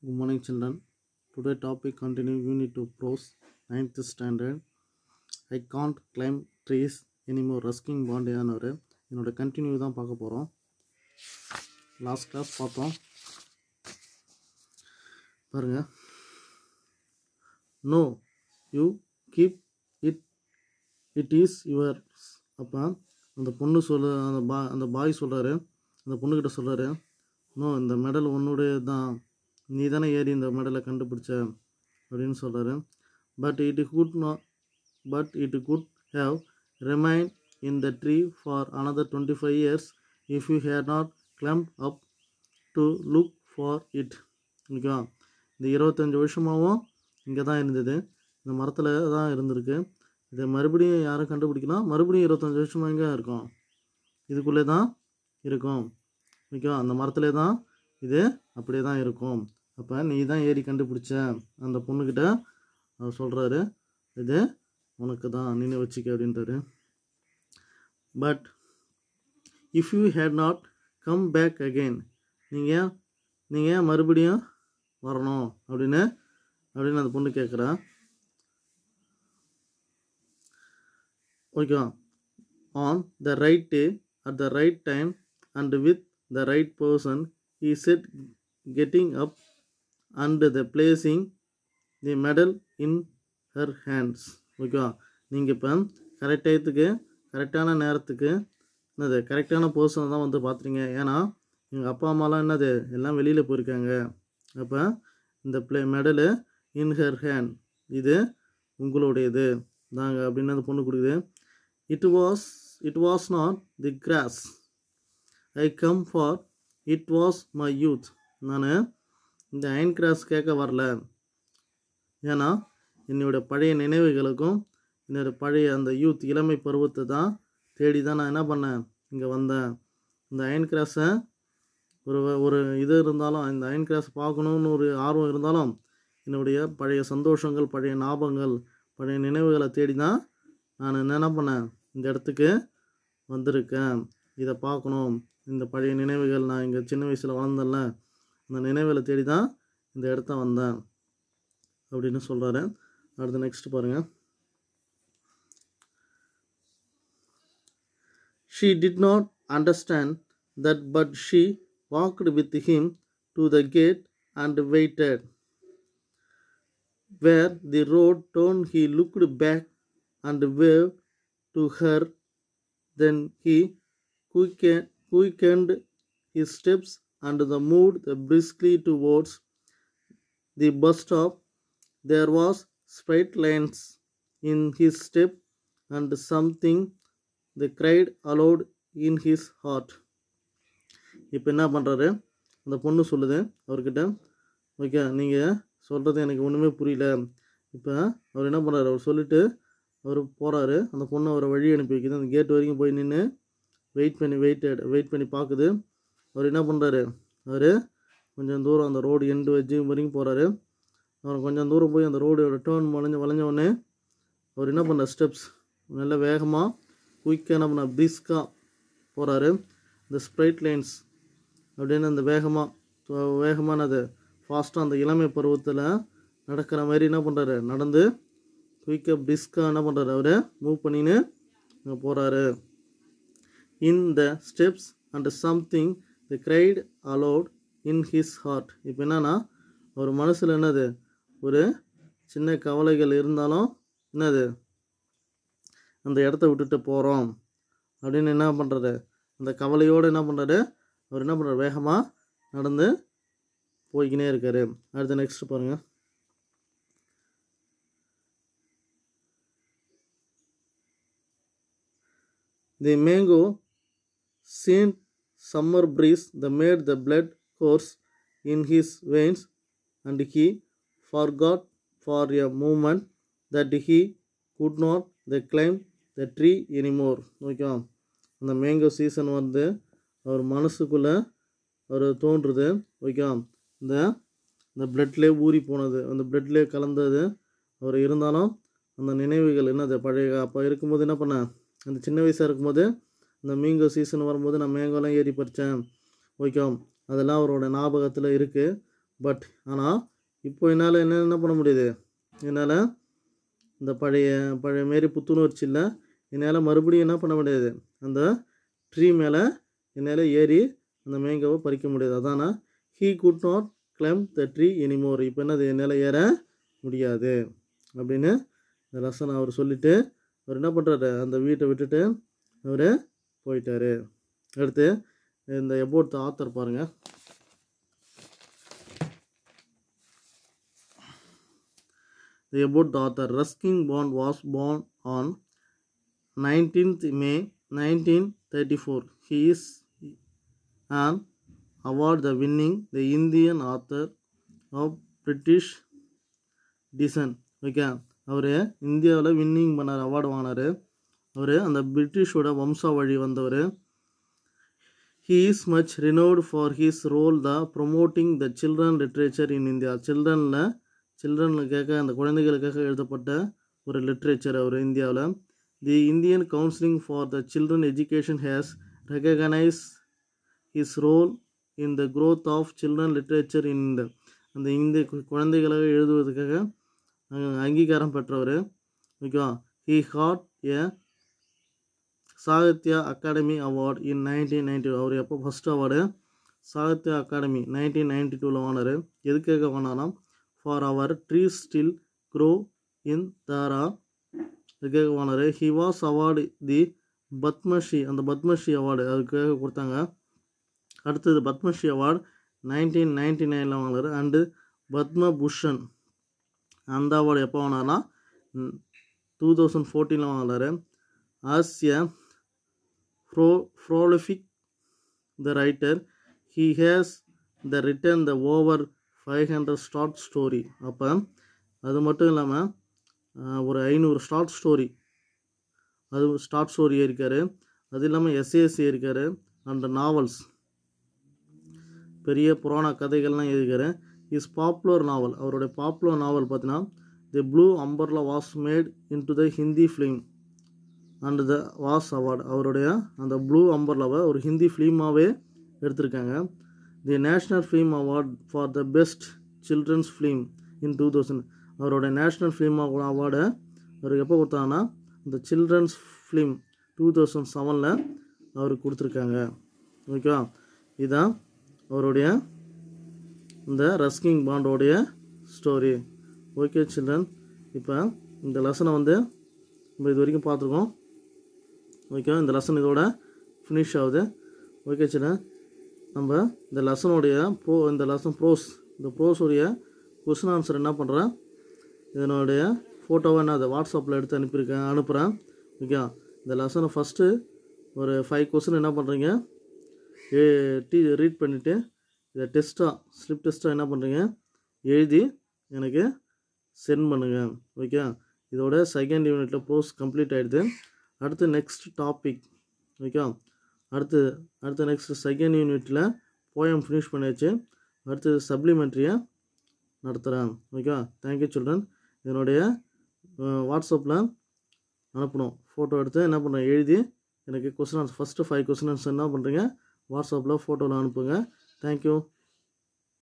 Good morning children. Today topic continue unit two prose 9th standard I can't climb trees anymore Ruskin bond ஒரு என்னோட continue தான் பார்க்க போகிறோம் last class பார்த்தோம் பாருங்கள் no you keep it it is your அப்போ அந்த பொண்ணு சொல்ல அந்த பா அந்த பாய் சொல்கிறாரு அந்த பொண்ணுக்கிட்ட சொல்கிறாரு நோ இந்த மெடல் உன்னுடைய தான் நீ தானே ஏறி இந்த மெடலை கண்டுபிடிச்ச அப்படின்னு சொல்கிறாரு but it could no but it could have remain in the tree for another twenty five years if you had not climb up to look for it ஓகேவா இந்த இருபத்தஞ்சி வருஷமாகவும் இங்கே தான் இருந்தது இந்த மரத்தில் தான் இருந்திருக்கு இதை மறுபடியும் யாரும் கண்டுபிடிக்கலாம் மறுபடியும் இருபத்தஞ்சி வருஷமாக இங்கே இருக்கும் இதுக்குள்ளே தான் இருக்கும் ஓகேவா அந்த மரத்துலே தான் இது அப்படியே தான் இருக்கும் அப்போ நீ தான் ஏறி கண்டுபிடிச்ச அந்த பொண்ணுக்கிட்ட அவர் சொல்கிறாரு இது உனக்கு தான் நின்று வச்சுக்க அப்படின்றாரு but if you had not come back again நீங்கள் நீங்கள் ஏன் மறுபடியும் வரணும் அப்படின்னு அப்படின்னு அந்த பொண்ணு கேட்குறா ஓகேவா on the right day at the right time and with the right person is said getting up and the placing the medal in her hands ஓகேவா நீங்கள் இப்போ கரெக்ட் டயத்துக்கு கரெக்டான நேரத்துக்கு என்னது கரெக்டான பர்சனை தான் வந்து பார்த்துறீங்க ஏன்னா எங்கள் அப்பா அம்மாலாம் என்னது எல்லாம் வெளியில் போயிருக்காங்க அப்போ இந்த play medal in her hand இது உங்களுடையது தாங்க அப்படின்னு அந்த பொண்ணு கொடுக்குது it was it was not the cross I come for it was my youth நான் இந்த அயன் கிராஸ் கேட்க வரல ஏன்னா என்னோடய பழைய நினைவுகளுக்கும் என்னோடய பழைய அந்த யூத் இளமை பருவத்தை தான் தேடி தான் நான் என்ன பண்ணேன் இங்கே வந்தேன் இந்த அயன் கிராஸை ஒரு ஒரு இது இருந்தாலும் இந்த அயன் கிராஸ் பார்க்கணுன்னு ஒரு ஆர்வம் இருந்தாலும் என்னுடைய பழைய சந்தோஷங்கள் பழைய ஞாபகங்கள் பழைய நினைவுகளை தேடி தான் நான் என்ன பண்ணேன் இந்த இடத்துக்கு வந்திருக்கேன் இதை பார்க்கணும் இந்த பழைய நினைவுகள் நான் இங்கே சின்ன வயசில் வளர்ந்தேன்ல அந்த நினைவில் தேடி தான் இந்த இடத்த வந்தேன் அப்படின்னு சொல்கிறாரு அடுத்து நெக்ஸ்ட் பாருங்கள் she did not understand that but she walked with him to the gate and waited where the road turned he looked back and wave to her then he quick quickened he steps and the moved briskly towards the bus stop. There was straight lines in his step and something the cried aloud in his heart இப்போ என்ன பண்ணுறாரு அந்த பொண்ணு சொல்லுது அவர்கிட்ட okay நீங்கள் சொல்கிறது எனக்கு ஒன்றுமே புரியல இப்போ அவர் என்ன பண்ணுறாரு அவர் சொல்லிவிட்டு அவர் போகிறாரு அந்த பொண்ணு அவரை வழி அனுப்பி வைக்குது அந்த கேட் வரைக்கும் போய் நின்று வெயிட் பண்ணி வெயிட் வெயிட் பண்ணி பார்க்குது அவர் என்ன பண்ணுறாரு அவர் கொஞ்சம் தூரம் அந்த ரோடு எண்டு வச்சு வரைக்கும் போகிறாரு அவர் கொஞ்சம் தூரம் போய் அந்த ரோடோட டேர்ன் வளைஞ்சு வளைஞ்சவொடனே அவர் என்ன பண்ணுற ஸ்டெப்ஸ் நல்ல வேகமாக குயிக்காக என்ன பண்ண பிரிஸ்காக போகிறாரு இந்த ஸ்ப்ரைட் லைன்ஸ் அப்படின்னு அந்த வேகமாக வேகமானது ஃபாஸ்ட்டாக அந்த இளமை பருவத்தில் நடக்கிற மாதிரி என்ன பண்ணுறாரு நடந்து குயிக்காக பிரிஸ்காக என்ன பண்ணுறாரு அவர் மூவ் பண்ணின்னு போகிறாரு in the steps and something the cried aloud in his heart இப்போ என்னென்னா ஒரு மனசில் என்னது ஒரு சின்ன கவலைகள் இருந்தாலும் என்னது அந்த இடத்த விட்டுட்டு போகிறோம் அப்படின்னு என்ன பண்ணுறது அந்த கவலையோடு என்ன பண்ணுறாரு அவர் என்ன பண்ணுறார் வேகமாக நடந்து போய்கினே இருக்கார் அடுத்து நெக்ஸ்ட் பாருங்கள் the mango scene summer summer breeze that made the blood course in his veins, and he forgot for a moment that he could not the climb the tree anymore ஓகேவா அந்த மேங்கோ சீசன் வந்து அவர் மனசுக்குள்ளே அவர் தோன்றுறது ஓகேவா இந்த இந்த பிளட்லேயே ஊறி போனது அந்த பிளட்லேயே கலந்தது அவர் இருந்தாலும் அந்த நினைவுகள் என்னது பழைய அப்போ இருக்கும்போது என்ன பண்ண அந்த சின்ன வயசாக இருக்கும்போது இந்த மேங்கோ சீசன் வரும்போது நான் மேங்கோலாம் ஏறி பறித்தேன் ஓகே அதெல்லாம் அவரோட ஞாபகத்தில் இருக்குது பட் ஆனால் இப்போ என்னால் என்ன என்ன பண்ண முடியுது என்னால் இந்த பழைய பழைய மாரி புத்துணர்ச்சியில் என்னால் மறுபடியும் என்ன பண்ண முடியாது அந்த ட்ரீ மேலே என்னால் ஏறி அந்த மேங்கோவை பறிக்க முடியாது அதானா he could not climb the tree anymore இப்போ என்னது என்னால் ஏற முடியாது அப்படின்னு லசன் அவர் சொல்லிவிட்டு அவர் என்ன பண்ணுறாரு அந்த வீட்டை விட்டுட்டு அவர் போயிட்டார் அடுத்து இந்த எபோட் ஆத்தர் பாருங்கள் The about the author Ruskin Bond was born on 19th May 1934. He is an award winning the Indian author of British descent. Okay அவர் இந்தியாவில் வின்னிங் பண்ணார் அவார்டு வாங்கினார் அவர் அந்த வம்சா வழி வந்தவர் he is much renowned for his role the promoting the children literature in India சில்ட்ரனில் சில்ட்ரனுக்காக அந்த குழந்தைகளுக்காக எழுதப்பட்ட ஒரு லிட்ரேச்சர் அவர் இந்தியாவில் the Indian counselling for the children education has recognise his role in the growth of children literature in the அந்த இந்திய குழந்தைகளாக எழுதுவதற்காக அங்கீகாரம் பெற்றவர் ஓகேவா he had a Sahitya Akademi award in nineteen ninety two அவர் எப்போ first award Sahitya Akademi nineteen ninety டூவில் வாங்கினார் எதுக்காக வாங்கினாரா ஃபார் அவர் tree still grow in Dehra இதுக்காக வாங்கினார் he was award the Padma Shri அந்த பத்மஸ்ரீ அவார்டு அதுக்காக கொடுத்தாங்க அடுத்தது பத்மஸ்ரீ அவார்டு நைன்டீன் நைன்டி நைனில் வாங்கினார் அண்டு பத்மபூஷன் அந்த அவார்டு எப்போ வாங்கினார்னா டூ தௌசண்ட் ஃபோர்டீனில் வாங்கினார் ஆசிய pro prolific the writer. He has the written the over five hundred short story அப்போ அது மட்டும் இல்லாமல் ஒரு ஐநூறு ஸ்டார்ட் ஸ்டோரி அது ஸ்டார்ட் ஸ்டோரி இருக்கார் அது இல்லாமல் எஸ்ஏஎஸ்சி இருக்கார் அண்ட் நாவல்ஸ் பெரிய புராண கதைகள்லாம் எழுதிக்கார் இஸ் பாப்புலர் நாவல் அவருடைய பாப்புலர் நாவல் பார்த்தீங்கன்னா the blue umbrella was made in to the Hindi film and the was award அவருடைய அந்த ப்ளூ அம்பர்லாவை ஒரு ஹிந்தி ஃபிலிமாகவே எடுத்திருக்காங்க the national film award for the best children's film in two thousand அவருடைய நேஷ்னல் ஃபிலிம் அவார்டை அவருக்கு எப்போ கொடுத்தாங்கன்னா இந்த சில்ட்ரன்ஸ் ஃபிலிம் டூ தௌசண்ட் செவனில் அவருக்கு கொடுத்துருக்காங்க ஓகேவா இதுதான் அவருடைய இந்த ரஸ்கிங் பாண்டோடைய ஸ்டோரி ஓகே சில்ட்ரன் இப்போ இந்த லெசனை வந்து நம்ம இது வரைக்கும் பார்த்துருக்கோம் ஓகே இந்த லெசன் இதோட ஃபினிஷ் ஆகுது ஓகே சின்ன நம்ம இந்த லெசனுடைய ப்ரோ இந்த லெசன் ப்ரோஸ் இந்த ப்ரோஸுடைய கொஸ்டின் ஆன்சர் என்ன பண்ணுறேன் இதனுடைய ஃபோட்டோவை நான் அதை வாட்ஸ்அப்பில் எடுத்து அனுப்பியிருக்கேன் அனுப்புகிறேன் ஓகே இந்த லெசனை ஃபஸ்ட்டு ஒரு ஃபைவ் கொஸ்டின் என்ன பண்ணுறீங்க ஏ டீ ரீட் பண்ணிவிட்டு இதை டெஸ்ட்டாக ஸ்லிப் டெஸ்ட்டாக என்ன பண்ணுறீங்க எழுதி எனக்கு சென்ட் பண்ணுங்கள் ஓகே இதோட செகண்ட் யூனிட்டில் ப்ரோஸ் கம்ப்ளீட் ஆகிடுது அடுத்து நெக்ஸ்ட் டாபிக் ஓகே அடுத்து அடுத்து நெக்ஸ்ட் செகண்ட் யூனிட்டில் போயம் ஃபினிஷ் பண்ணியாச்சு அடுத்து சப்ளிமெண்ட்ரியை நடத்துகிறேன் ஓகேவா தேங்க்யூ சில்ட்ரன் என்னுடைய வாட்ஸ்அப்பில் அனுப்பணும் ஃபோட்டோ எடுத்து என்ன பண்ணுறேன் எழுதி எனக்கு question answer first five question answer என்ன பண்ணுறீங்க வாட்ஸ்அப்பில் ஃபோட்டோவில் அனுப்புங்க தேங்க்யூ